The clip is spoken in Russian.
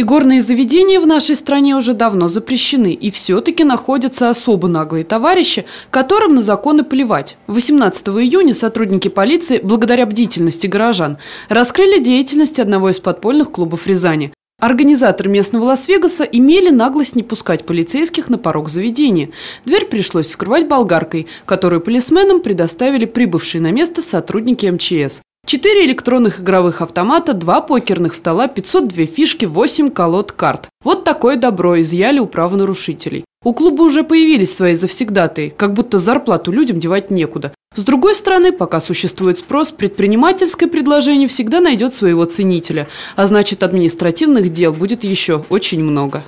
И горные заведения в нашей стране уже давно запрещены, и все-таки находятся особо наглые товарищи, которым на законы плевать. 18 июня сотрудники полиции, благодаря бдительности горожан, раскрыли деятельность одного из подпольных клубов Рязани. Организаторы местного Лас-Вегаса имели наглость не пускать полицейских на порог заведения. Дверь пришлось скрывать болгаркой, которую полисменам предоставили прибывшие на место сотрудники МЧС. Четыре электронных игровых автомата, два покерных стола, 502 фишки, 8 колод карт. Вот такое добро изъяли у правонарушителей. У клуба уже появились свои завсегдатые, как будто зарплату людям девать некуда. С другой стороны, пока существует спрос, предпринимательское предложение всегда найдет своего ценителя, а значит административных дел будет еще очень много.